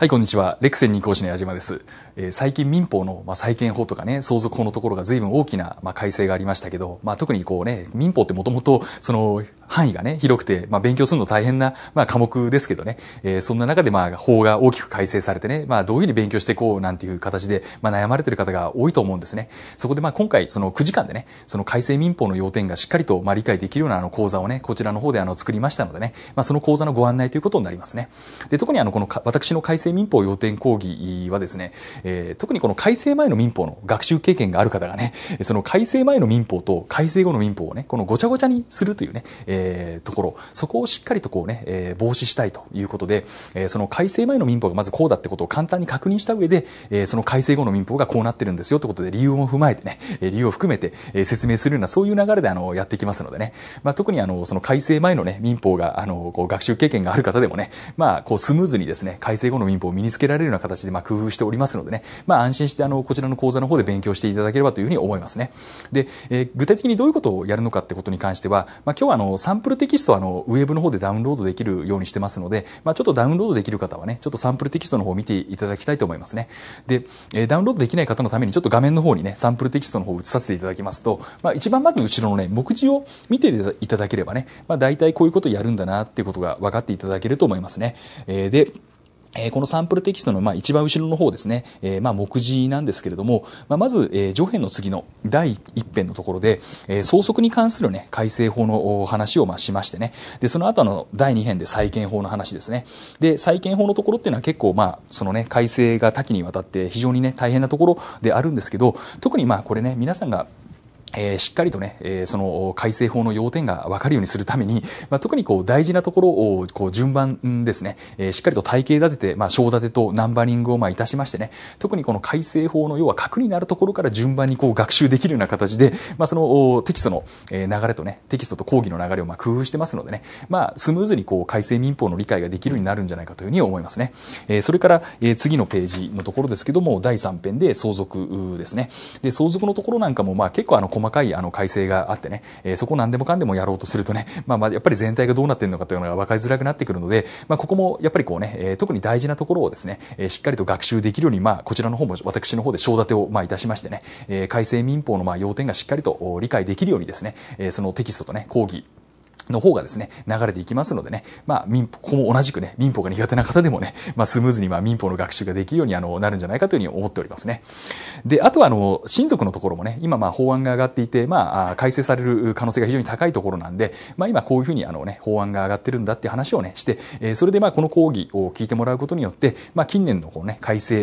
はい、こんにちは。レクセン二講師の矢島です。えー、最近民法の、まあ、債権法とかね、相続法のところが随分大きな、まあ、改正がありましたけど、まあ、特にこうね、民法ってもともと、その、範囲がね広くて、まあ、勉強するの大変な、まあ、科目ですけどね、えー、そんな中で、まあ、法が大きく改正されてね、まあ、どういうふうに勉強していこうなんていう形で、まあ、悩まれてる方が多いと思うんですね。そこで、まあ、今回その9時間でねその改正民法の要点がしっかりと、まあ、理解できるようなあの講座をねこちらの方であの作りましたのでね、まあ、その講座のご案内ということになりますね。で特にあのこの私の改正民法要点講義はですね、えー、特にこの改正前の民法の学習経験がある方がねその改正前の民法と改正後の民法をねこのごちゃごちゃにするというね、えーえー、ところそこをしっかりとこうね、えー、防止したいということで、えー、その改正前の民法がまずこうだってことを簡単に確認した上で、えー、その改正後の民法がこうなってるんですよということで理由も踏まえてね理由を含めて説明するようなそういう流れであのやっていきますのでね、まあ、特にあのその改正前のね民法があのこう学習経験がある方でもね、まあ、こうスムーズにですね改正後の民法を身につけられるような形でまあ工夫しておりますのでね、まあ、安心してあのこちらの講座の方で勉強していただければというふうに思いますね。で、えー、具体的にどういうことをやるのかってことに関しては、まあ、今日はあのサンプルテキストはあのウェブの方でダウンロードできるようにしてますので、まあ、ちょっとダウンロードできる方はねちょっとサンプルテキストの方を見ていただきたいと思いますねで、えダウンロードできない方のためにちょっと画面の方にねサンプルテキストの方を映させていただきますと、まあ、一番まず後ろのね目次を見ていただければね、まあ、大体こういうことやるんだなっていうことが分かっていただけると思いますね、えでえこのサンプルテキストのまあ一番後ろの方ですね、えまあ目次なんですけれども、まあ、まず、え上辺の次の第1編のところで、え相続に関する、ね、改正法の話をまあしましてねでその後の第2編で債権法の話ですねで債権法のところっていうのは結構まあそのね改正が多岐にわたって非常にね大変なところであるんですけど特にまあこれね皆さんがえー、しっかりとね、えー、その改正法の要点が分かるようにするために、まあ、特にこう大事なところをこう順番ですね、えー、しっかりと体系立てて、まあ、章立てとナンバリングをまあいたしましてね、特にこの改正法の要は核になるところから順番にこう学習できるような形で、まあ、そのテキストの流れとね、テキストと講義の流れをまあ工夫してますのでね、まあ、スムーズにこう改正民法の理解ができるようになるんじゃないかというふうに思いますね。えー、それから、えー、次のページのところですけども、第3編で相続ですね。で、相続のところなんかもまあ結構あの細かいあの改正があってね、えー、そこ何でもかんでもやろうとするとね、まあ、まあやっぱり全体がどうなってるのかというのが分かりづらくなってくるので、まあ、ここもやっぱりこうね、えー、特に大事なところをですね、えー、しっかりと学習できるように、まあ、こちらの方も私の方で章立てをまあいたしましてね、えー、改正民法のまあ要点がしっかりと理解できるようにですね、えー、そのテキストとね講義の方がですね、流れていきますのでね、まあ、民法、ここも同じくね、民法が苦手な方でもね、まあ、スムーズにまあ民法の学習ができるようにあのなるんじゃないかというふうに思っておりますね。で、あとはあの、親族のところもね、今まあ法案が上がっていて、まあ、改正される可能性が非常に高いところなんで、まあ、今こういうふうにあのね、法案が上がってるんだっていう話をね、して、えー、それでまあ、この講義を聞いてもらうことによって、まあ、近年のこうね、改正、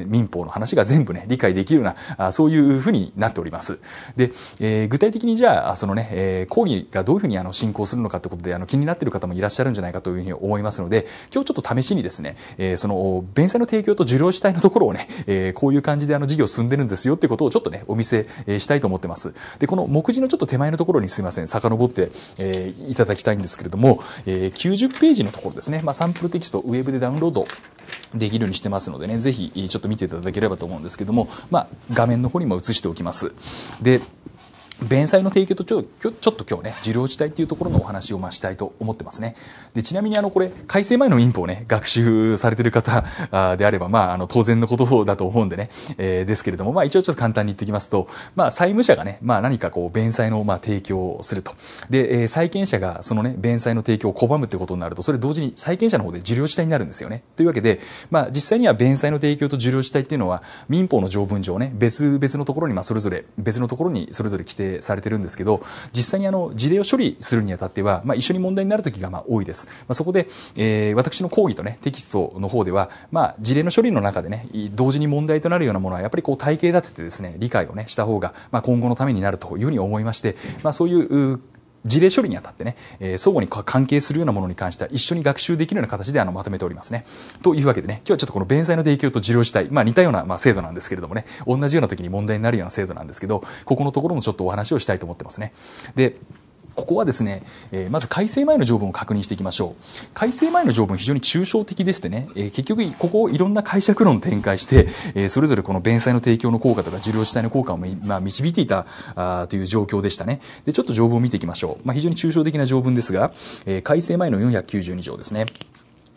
えー、民法の話が全部ね、理解できるような、あそういうふうになっております。で、えー、具体的にじゃあ、そのね、えー、講義がどういうふうにあの進行うするのかということであの気になっている方もいらっしゃるんじゃないかというふうに思いますので今日ちょっと試しにですね、えー、その弁済の提供と受領主体のところをね、えー、こういう感じであの事業進んでるんですよということをちょっとねお見せしたいと思ってます。でこの目次のちょっと手前のところにすいません遡って、えー、いただきたいんですけれども、えー、90ページのところですね、まあ、サンプルテキストウェブでダウンロードできるようにしてますのでねぜひちょっと見ていただければと思うんですけども、まあ、画面の方にも映しておきます。で弁済の提供とちょちょっと今日ね受領地帯っていうところのお話をまあしたいと思ってますねでちなみにあのこれ改正前の民法をね学習されてる方であれば、まあ、あの当然のことだと思うんでね、えー、ですけれども、まあ、一応ちょっと簡単に言ってきますと、まあ、債務者がね、まあ、何かこう弁済のまあ提供をするとで、えー、債権者がそのね弁済の提供を拒むってことになるとそれ同時に債権者の方で受領地帯になるんですよねというわけで、まあ、実際には弁済の提供と受領地帯っていうのは民法の条文上ね別々のところにまあそれぞれ別のところにそれぞれ規定定されてるんですけど実際にあの事例を処理するにあたっては、まあ、一緒に問題になる時がまあ多いです、まあ、そこで、えー、私の講義とねテキストの方では、まあ、事例の処理の中でね同時に問題となるようなものはやっぱりこう体系立ててですね理解をねした方が、まあ、今後のためになるというふうに思いまして、まあ、そういう事例処理にあたってね、えー、相互に関係するようなものに関しては一緒に学習できるような形であのまとめておりますね。というわけでね、今日はちょっとこの弁済の提供と受領自体、まあ似たようなまあ制度なんですけれどもね、同じような時に問題になるような制度なんですけど、ここのところもちょっとお話をしたいと思ってますね。でここはですね、えー、まず改正前の条文を確認していきましょう改正前の条文非常に抽象的でしてね、えー、結局ここをいろんな解釈論展開して、えー、それぞれこの弁済の提供の効果とか受領自体の効果を、まあ、導いていたあという状況でしたねでちょっと条文を見ていきましょう、まあ、非常に抽象的な条文ですが、えー、改正前の492条ですね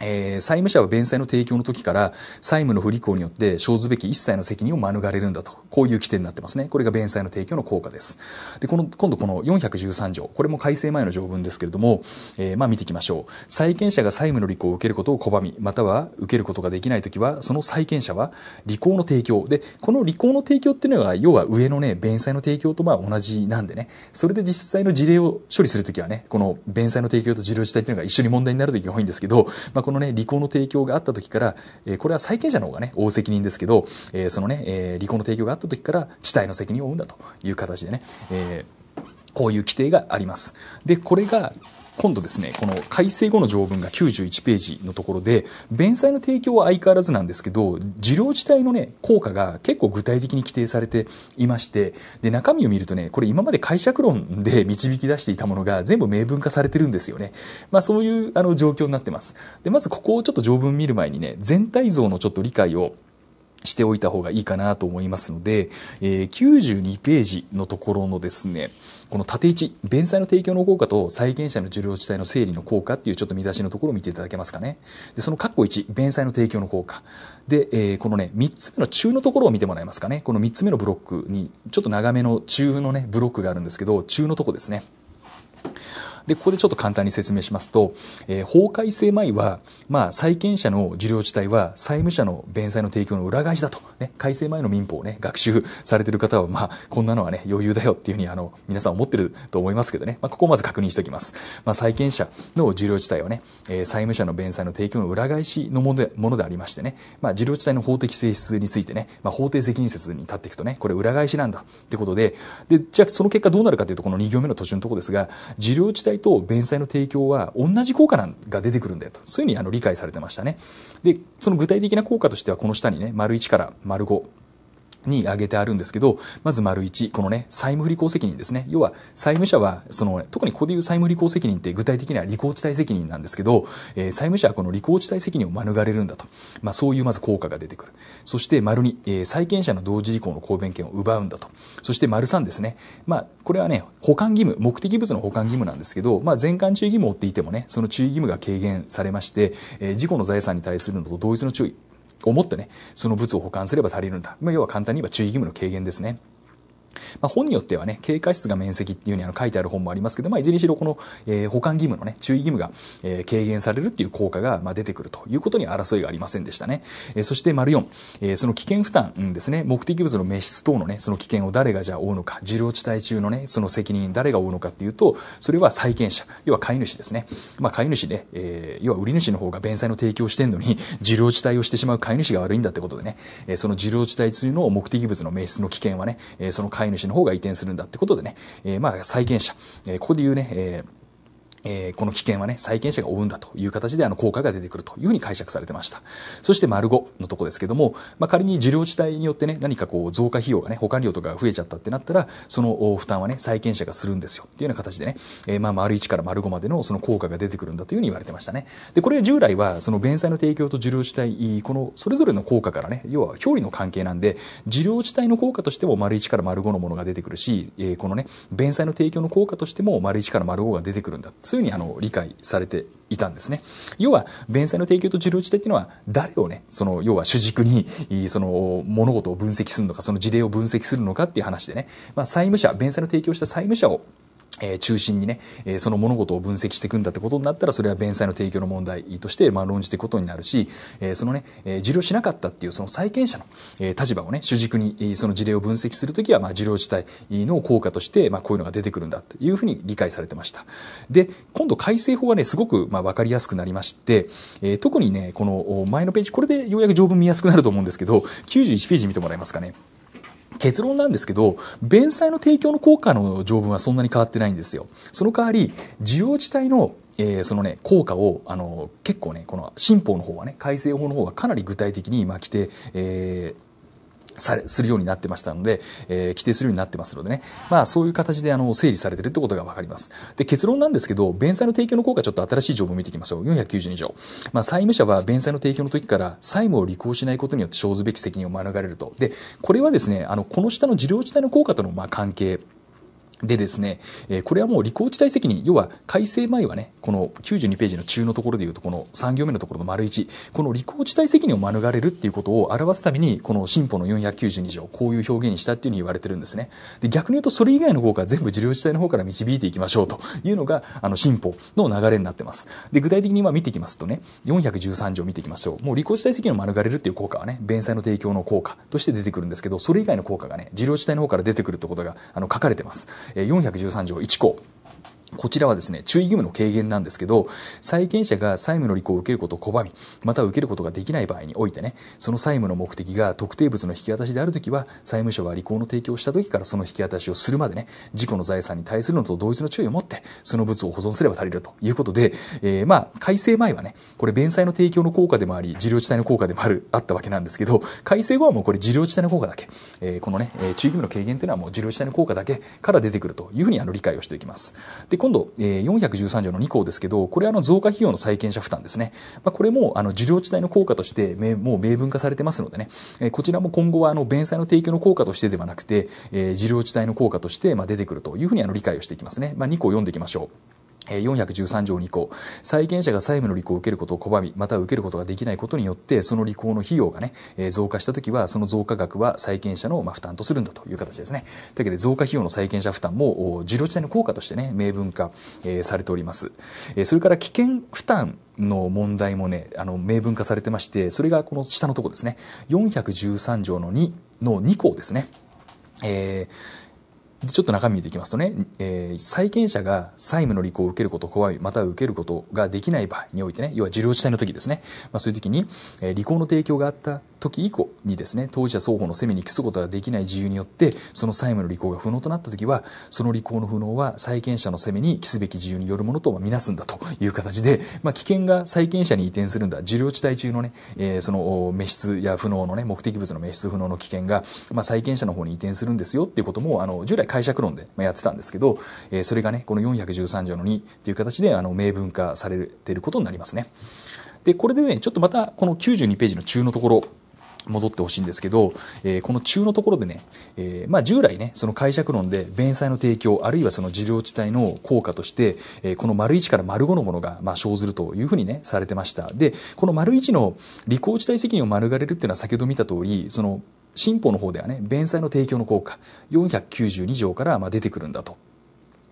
えー、債務者は弁済の提供の時から債務の不履行によって生ずべき一切の責任を免れるんだとこういう規定になってますねこれが弁済の提供の効果ですでこの今度この413条これも改正前の条文ですけれども、えー、まあ見ていきましょう債権者が債務の履行を受けることを拒みまたは受けることができない時はその債権者は履行の提供でこの履行の提供っていうのは要は上のね弁済の提供とまあ同じなんでねそれで実際の事例を処理する時はねこの弁済の提供と事例自体っていうのが一緒に問題になる時が多いんですけど、まあこのね離婚の提供があった時から、えこれは債権者の方がね大責任ですけど、えそのね、え離婚の提供があった時から地帯の責任を負うんだという形でね、えこういう規定があります。でこれが今度ですねこの改正後の条文が91ページのところで弁済の提供は相変わらずなんですけど事業自体のね効果が結構具体的に規定されていましてで中身を見るとねこれ今まで解釈論で導き出していたものが全部明文化されてるんですよね、まあ、そういうあの状況になってますでまずここをちょっと条文見る前にね全体像のちょっと理解をしておいた方がいいかなと思いますので、えー、92ページのところのですね、この縦1、弁済の提供の効果と債権者の受領地帯の整理の効果っていうちょっと見出しのところを見ていただけますかね。で、その括弧1、弁済の提供の効果。で、えー、このね、3つ目の中のところを見てもらえますかね。この3つ目のブロックに、ちょっと長めの中のね、ブロックがあるんですけど、中のとこですね。でここでちょっと簡単に説明しますと、えー、法改正前は、まあ、債権者の受領地帯は債務者の弁済の提供の裏返しだと、ね、改正前の民法を、ね、学習されてる方は、まあ、こんなのは、ね、余裕だよっていうふうにあの皆さん思ってると思いますけどね、まあ、ここをまず確認しておきます、まあ、債権者の受領地帯はね、えー、債務者の弁済の提供の裏返しのものでものでありましてね、まあ、受領地帯の法的性質についてね、まあ、法定責任説に立っていくとねこれ裏返しなんだってことででじゃあその結果どうなるかというとこの2行目の途中のところですが受領地帯済と弁済の提供は同じ効果が出てくるんだよとそういうふうにあの理解されてましたね。でその具体的な効果としてはこの下にね丸1から丸5に挙げてあるんですけど、まず丸1、このね、債務不履行責任ですね。要は、債務者は、その、特にここでいう債務履行責任って具体的には履行地帯責任なんですけど、えー、債務者はこの履行地帯責任を免れるんだと。まあ、そういうまず効果が出てくる。そして、丸2、えー、債権者の同時履行の公弁権を奪うんだと。そして、丸3ですね。まあ、これはね、保管義務、目的物の保管義務なんですけど、まあ、全館注意義務を負っていてもね、その注意義務が軽減されまして、えー、事故の財産に対するのと同一の注意、思ってね、その物を保管すれば足りるんだ。まあ、要は簡単に言えば注意義務の軽減ですね。まあ、本によってはね警戒室が面積っていうふうにあの書いてある本もありますけど、まあ、いずれにしろこの、えー、保管義務のね注意義務が、えー、軽減されるっていう効果が、まあ、出てくるということに争いがありませんでしたね、えー、そして丸4、えー、その危険負担ですね目的物の滅失等のねその危険を誰がじゃあ負うのか受領地帯中のねその責任誰が負うのかっていうとそれは債権者要は飼い主ですね、まあ、飼い主ね、えー、要は売り主の方が弁済の提供してんのに 受領地帯をしてしまう飼い主が悪いんだってことでね、えー、その受領地帯中の目的物の滅失の危険はね、えー、その飼い主主の方が移転するんだってことでね、えまあ、再現者、えここで言うね、えーえー、この危険はね、債権者が負うんだという形であの効果が出てくるというふうに解釈されてました。そして丸5のとこですけども、まあ、仮に受領地帯によってね、何かこう増加費用がね、保管料とかが増えちゃったってなったら、その負担はね、債権者がするんですよっていうような形でね、えー、まあ丸1から丸5までのその効果が出てくるんだというふうに言われてましたね。で、これ従来はその弁済の提供と受領地帯、このそれぞれの効果からね、要は表裏の関係なんで、受領地帯の効果としても丸1から丸5のものが出てくるし、えー、このね、弁済の提供の効果としても丸1から丸5が出てくるんだ。そういうふうにあの理解されていたんですね要は弁済の提供と受領地体っていうのは誰をねその要は主軸にその物事を分析するのかその事例を分析するのかっていう話でね、まあ、債務者弁済の提供した債務者をえ中心にね、えその物事を分析していくんだってことになったらそれは弁済の提供の問題として、ま論じていくことになるし、えそのね、え受領しなかったっていうその債権者の、え立場をね主軸に、その事例を分析するときは、ま受領自体の効果として、まこういうのが出てくるんだというふうに理解されてましたで今度改正法がねすごく、ま分かりやすくなりまして、え特にねこの前のページこれでようやく条文見やすくなると思うんですけど91ページ見てもらえますかね。結論なんですけど弁済の提供の効果の条文はそんなに変わってないんですよ。その代わり需要地帯のえー、そのね効果をあの結構ねこの新法の方はね改正法の方がかなり具体的に今来て、えーされするようになってましたので、えー、規定するようになってますのでね、まあ、そういう形であの整理されてるってことが分かりますで結論なんですけど弁済の提供の効果ちょっと新しい条文を見ていきましょう492条、まあ、債務者は弁済の提供の時から債務を履行しないことによって生ずべき責任を免れるとでこれはですねあのこの下の受領地帯の効果とのまあ関係でですね、これはもう履行地帯責任、要は改正前はね、この92ページの中のところでいうと、この3行目のところの丸1、この履行地帯責任を免れるっていうことを表すために、この新法の492条、こういう表現にしたっていうふうに言われてるんですね。で、逆に言うと、それ以外の効果は全部事業地帯の方から導いていきましょうというのが、あの、新法の流れになってます。で、具体的に今見ていきますとね、413条見ていきましょう。もう履行地帯責任を免れるっていう効果はね、弁済の提供の効果として出てくるんですけど、それ以外の効果がね、事業地帯の方から出てくるってことが、あの、書かれてます。413条1項こちらはですね、注意義務の軽減なんですけど、債権者が債務の履行を受けることを拒み、または受けることができない場合においてね、その債務の目的が特定物の引き渡しであるときは、債務省が履行の提供したときからその引き渡しをするまでね、自己の財産に対するのと同一の注意を持って、その物を保存すれば足りるということで、えー、まあ、改正前はね、これ弁済の提供の効果でもあり、事業地帯の効果でもある、あったわけなんですけど、改正後はもうこれ事業地帯の効果だけ、えー、このね、注意義務の軽減というのはもう事業地帯の効果だけから出てくるというふうにあの理解をしていきます。で今度、えー、413条の2項ですけどこれあの増加費用の債権者負担ですね、まあ、これもあの受領地帯の効果としてもう明文化されてますのでね、えー、こちらも今後はあの弁済の提供の効果としてではなくて、えー、受領地帯の効果としてまあ出てくるというふうにあの理解をしていきますね、まあ、2項読んでいきましょう。413条2項債権者が債務の履行を受けることを拒みまたは受けることができないことによってその履行の費用がね増加した時はその増加額は債権者の負担とするんだという形ですねというわけで増加費用の債権者負担も自動自体の効果としてね明文化されておりますそれから危険負担の問題もねあの明文化されてましてそれがこの下のところですね413条の2の2項ですねえーちょっと中身見ていきますとね、えー、債権者が債務の履行を受けること怖いまたは受けることができない場合においてね要は受領地帯の時ですね、まあ、そういう時に、えー、履行の提供があった時以降にですね当事者双方の責めに帰すことができない自由によってその債務の履行が不能となった時はその履行の不能は債権者の責めに帰すべき自由によるものとみなすんだという形で、まあ、危険が債権者に移転するんだ受領地帯中のね、えー、その滅失や不能のね目的物の滅失不能の危険が、まあ、債権者の方に移転するんですよっていうこともあの従来解釈論でやってたんですけど、えそれがねこの413条の2という形であの明文化されていることになりますね。でこれでねちょっとまたこの92ページの中のところ戻ってほしいんですけど、えー、この中のところでね、えー、まあ、従来ねその解釈論で弁済の提供あるいはその受領地帯の効果として、えー、この丸1から丸5のものがまあ生ずるというふうにねされてましたでこの丸1の履行地帯責任を免れるっていうのは先ほど見た通りその新法の方ではね弁済の提供の効果492条からま出てくるんだと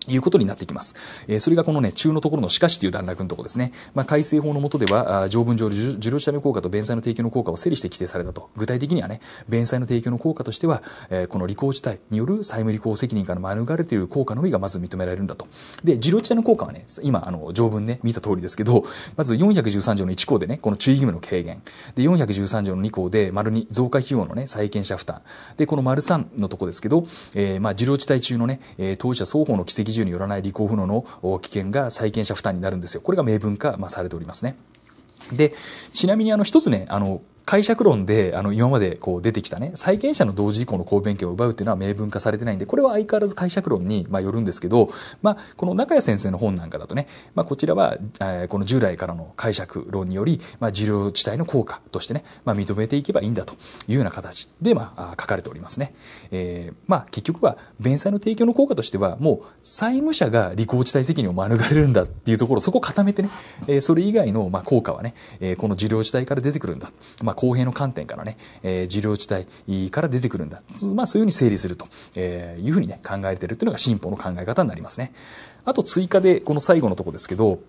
いうことになってきます。えそれがこのね、中のところのしかしという段落のところですね。まあ、改正法の下では、条文上、受領者の効果と弁済の提供の効果を整理して規定されたと。具体的にはね、弁済の提供の効果としては、えこの履行自体による債務履行責任から免れという効果のみがまず認められるんだと。で、受領自体の効果はね、今、あの、条文ね、見た通りですけど、まず413条の1項でね、この注意義務の軽減。で、413条の2項で、丸に増加費用のね、債権者負担。で、この丸3のとこですけど、えー、まあ、受領地帯中のね、当事者双方の規跡由によらない履行不能の危険が債権者負担になるんですよこれが明文化、まあ、されておりますね。でちなみにあの一つねあの解釈論であの今までこう出てきたね債権者の同時以降の公弁権を奪うっていうのは明文化されてないんでこれは相変わらず解釈論にまあよるんですけど、まあ、この中谷先生の本なんかだとね、まあ、こちらは、えこの従来からの解釈論により、まあ、受領地帯の効果としてね、まあ、認めていけばいいんだというような形で、まあ、書かれておりますね。えーまあ、結局は弁済の提供の効果としてはもう債務者が履行地帯責任を免れるんだっていうところそこを固めてね、えー、それ以外のまあ効果はね、えー、この受領地帯から出てくるんだ、まあ公平の観点からね、えー、事業地帯から出てくるんだ、まあ、そういうふうに整理するとえいうふうにね考えてるっていうのが進歩の考え方になりますね。あと追加でこの最後のとこですけど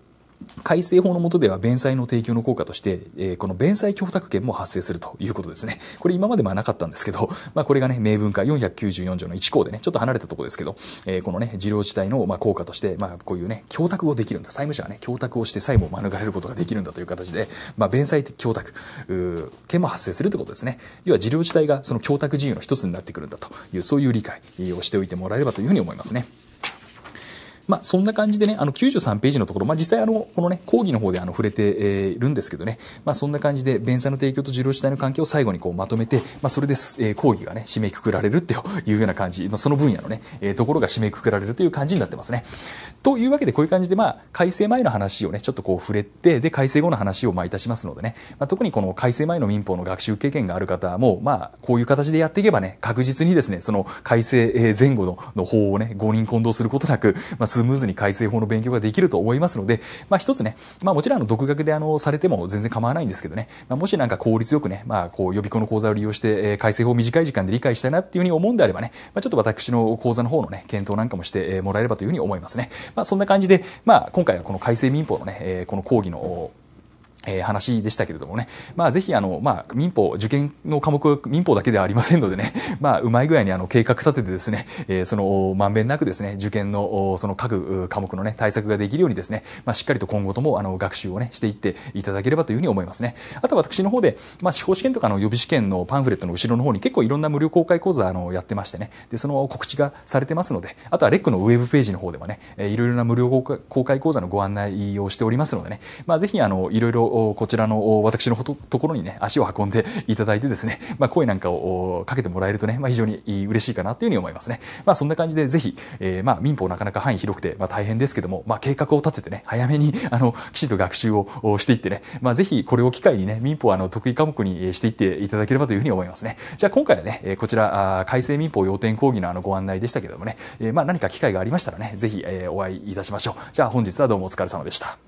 改正法の下では弁済の提供の効果として、えー、この弁済供託権も発生するということですね。これ今まではなかったんですけど、まあ、これがね、明文化494条の1項でね、ちょっと離れたところですけど、えー、このね、事業地帯のまあ効果として、まあ、こういうね、供託をできるんだ。債務者がね、供託をして債務を免れることができるんだという形で、まあ、弁済供託権も発生するということですね。要は事業地帯がその供託事由の一つになってくるんだという、そういう理解をしておいてもらえればというふうに思いますね。まあ、そんな感じでね、あの、93ページのところ、まあ、実際あの、このね、講義の方であの、触れて、いるんですけどね、まあ、そんな感じで、弁済の提供と受領主体の関係を最後にこうまとめて、まあ、それで、えー、講義がね、締めくくられるっていうような感じ、まあ、その分野のね、えー、ところが締めくくられるという感じになってますね。というわけで、こういう感じで、まあ、改正前の話をね、ちょっとこう触れて、で、改正後の話をまあいたしますのでね、まあ、特にこの改正前の民法の学習経験がある方も、まあ、こういう形でやっていけばね、確実にですね、その改正前後の法をね、誤認混同することなく、まあ、スムーズに改正法の勉強ができると思いますので、まあ、一つね、まあ、もちろんあの独学であのされても全然構わないんですけどね、まあ、もしなんか効率よくね、まあ、こう予備校の講座を利用して、えー、改正法を短い時間で理解したいなっていうふうに思うんであればね、まあ、ちょっと私の講座の方のね検討なんかもしてもらえればというふうに思いますね。まあ、そんな感じで、まあ、今回はこの改正民法のね、えー、この講義のえー、話でしたけれどもね、まあ、ぜひあの、まあ、民法受験の科目民法だけではありませんのでね、まあ、うまい具合にあの計画立ててですね、えー、そのまんべんなくですね受験のその各科目の、ね、対策ができるようにですね、まあ、しっかりと今後ともあの学習を、ね、していっていただければというふうに思いますね。あと私の方で、まあ、司法試験とかの予備試験のパンフレットの後ろの方に結構いろんな無料公開講座あのやってましてねでその告知がされてますのであとはレックのウェブページの方ではねえいろいろな無料公開講座のご案内をしておりますのでね、まあ、ぜひあのいろいろこちらの私のところにね足を運んでいただいてですね、まあ、声なんかをかけてもらえるとね、まあ、非常に嬉しいかなというふうに思いますね。まあ、そんな感じでぜひ、えー、まあ民法なかなか範囲広くて、まあ、大変ですけども、まあ、計画を立ててね早めにあのきちんと学習をしていってね、まあ、ぜひこれを機会にね民法あの得意科目にしていっていただければというふうに思いますね。じゃあ今回はねこちら改正民法要点講義のあのご案内でしたけどもね、えー、まあ何か機会がありましたらねぜひ、えー、お会いいたしましょう。じゃあ本日はどうもお疲れ様でした。